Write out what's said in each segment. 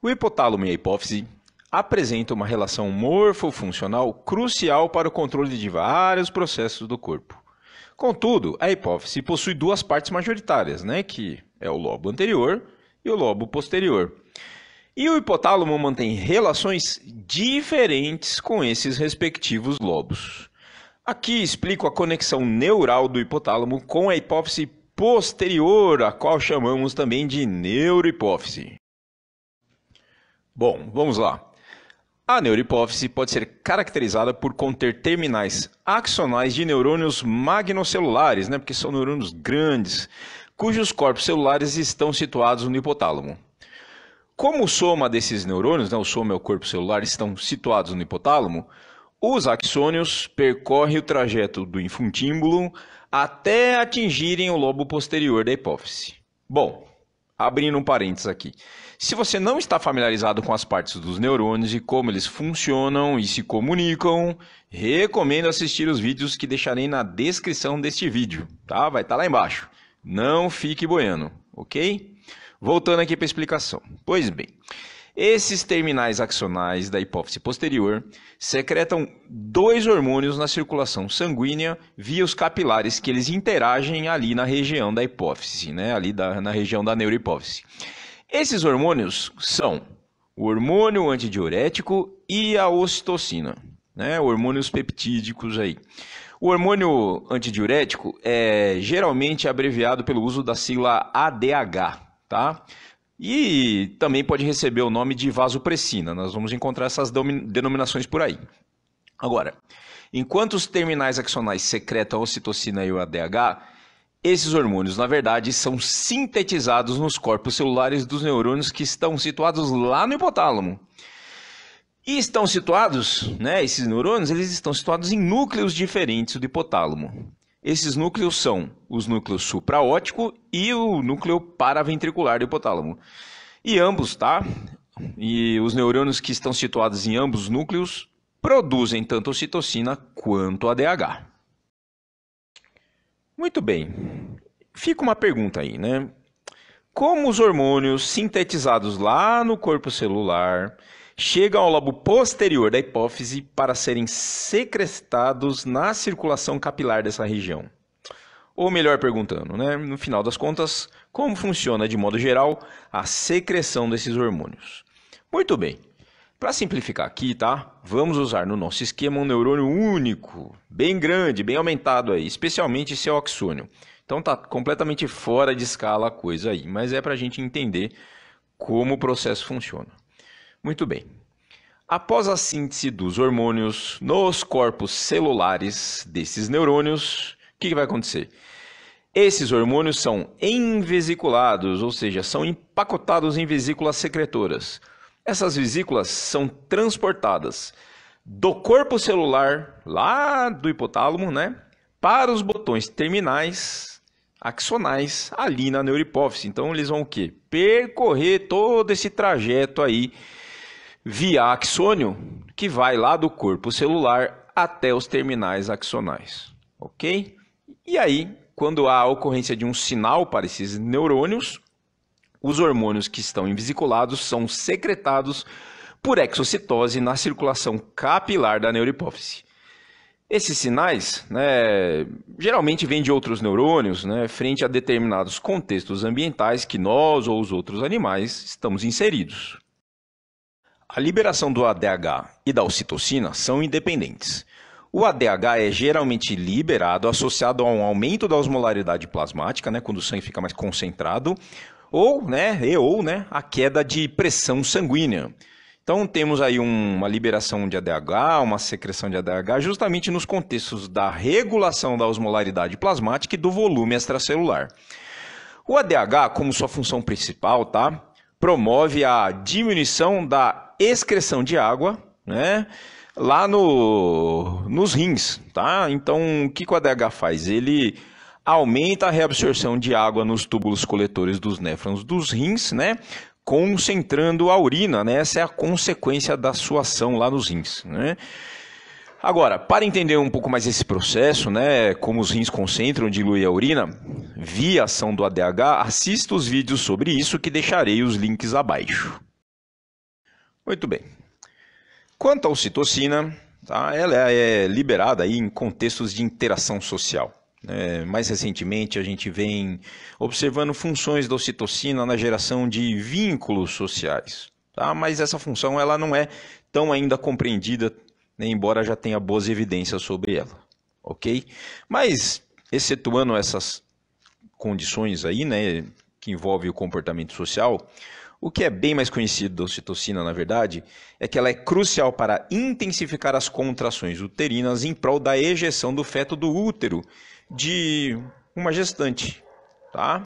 O hipotálamo e a hipófise apresentam uma relação morfofuncional crucial para o controle de vários processos do corpo. Contudo, a hipófise possui duas partes majoritárias, né, que é o lobo anterior e o lobo posterior. E o hipotálamo mantém relações diferentes com esses respectivos lobos. Aqui explico a conexão neural do hipotálamo com a hipófise posterior, a qual chamamos também de neurohipófise. Bom, vamos lá. A neurohipófise pode ser caracterizada por conter terminais axonais de neurônios magnocelulares, né, porque são neurônios grandes, cujos corpos celulares estão situados no hipotálamo. Como o soma desses neurônios, né, o soma é o corpo celular, estão situados no hipotálamo, os axônios percorrem o trajeto do infuntímbulo até atingirem o lobo posterior da hipófise. Bom, Abrindo um parênteses aqui. Se você não está familiarizado com as partes dos neurônios e como eles funcionam e se comunicam, recomendo assistir os vídeos que deixarei na descrição deste vídeo, tá? Vai estar tá lá embaixo. Não fique boiando, ok? Voltando aqui para a explicação. Pois bem, esses terminais axonais da hipófise posterior secretam dois hormônios na circulação sanguínea via os capilares que eles interagem ali na região da hipófise, né? ali da, na região da neurohipófise. Esses hormônios são o hormônio antidiurético e a ocitocina, né? hormônios peptídicos aí. O hormônio antidiurético é geralmente abreviado pelo uso da sigla ADH, tá? E também pode receber o nome de vasopressina. Nós vamos encontrar essas denominações por aí. Agora, enquanto os terminais axonais secretam a ocitocina e o ADH, esses hormônios, na verdade, são sintetizados nos corpos celulares dos neurônios que estão situados lá no hipotálamo. E estão situados, né, esses neurônios, eles estão situados em núcleos diferentes do hipotálamo. Esses núcleos são os núcleos supraótico e o núcleo paraventricular do hipotálamo. E ambos, tá? E os neurônios que estão situados em ambos os núcleos produzem tanto citocina quanto ADH. Muito bem. Fica uma pergunta aí, né? Como os hormônios sintetizados lá no corpo celular chegam ao lobo posterior da hipófise para serem secretados na circulação capilar dessa região. Ou melhor, perguntando, né, no final das contas, como funciona de modo geral a secreção desses hormônios? Muito bem. Para simplificar aqui, tá? Vamos usar no nosso esquema um neurônio único, bem grande, bem aumentado aí, especialmente seu oxônio. Então tá completamente fora de escala a coisa aí, mas é para a gente entender como o processo funciona. Muito bem. Após a síntese dos hormônios nos corpos celulares desses neurônios, o que, que vai acontecer? Esses hormônios são envesiculados, ou seja, são empacotados em vesículas secretoras. Essas vesículas são transportadas do corpo celular, lá do hipotálamo, né, para os botões terminais axonais ali na neurohipófise. Então eles vão o quê? Percorrer todo esse trajeto aí via axônio, que vai lá do corpo celular até os terminais axonais, ok? E aí, quando há a ocorrência de um sinal para esses neurônios, os hormônios que estão envisiculados são secretados por exocitose na circulação capilar da neurohipófise. Esses sinais né, geralmente vêm de outros neurônios né, frente a determinados contextos ambientais que nós ou os outros animais estamos inseridos. A liberação do ADH e da ocitocina são independentes. O ADH é geralmente liberado associado a um aumento da osmolaridade plasmática, né, quando o sangue fica mais concentrado, ou, né, e ou, né, a queda de pressão sanguínea. Então temos aí uma liberação de ADH, uma secreção de ADH, justamente nos contextos da regulação da osmolaridade plasmática e do volume extracelular. O ADH, como sua função principal, tá? Promove a diminuição da excreção de água, né? Lá no, nos rins, tá? Então, o que o ADH faz? Ele aumenta a reabsorção de água nos túbulos coletores dos néfrons dos rins, né? Concentrando a urina, né? Essa é a consequência da sua ação lá nos rins, né? Agora, para entender um pouco mais esse processo, né, como os rins concentram, diluem a urina, via ação do ADH, assista os vídeos sobre isso que deixarei os links abaixo. Muito bem. Quanto à ocitocina, tá? ela é, é liberada aí em contextos de interação social. É, mais recentemente, a gente vem observando funções da ocitocina na geração de vínculos sociais. Tá? Mas essa função ela não é tão ainda compreendida, né, embora já tenha boas evidências sobre ela. ok? Mas, excetuando essas condições aí, né, que envolvem o comportamento social, o que é bem mais conhecido da ocitocina, na verdade, é que ela é crucial para intensificar as contrações uterinas em prol da ejeção do feto do útero de uma gestante. Tá?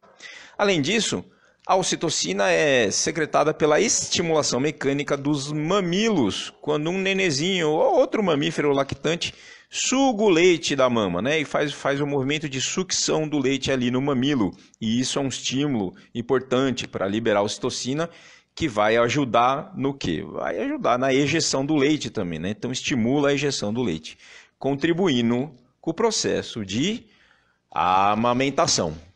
Além disso, a ocitocina é secretada pela estimulação mecânica dos mamilos, quando um nenezinho ou outro mamífero lactante suga o leite da mama, né? E faz, faz o movimento de sucção do leite ali no mamilo. E isso é um estímulo importante para liberar a ocitocina, que vai ajudar no quê? Vai ajudar na ejeção do leite também, né? Então estimula a ejeção do leite, contribuindo com o processo de amamentação.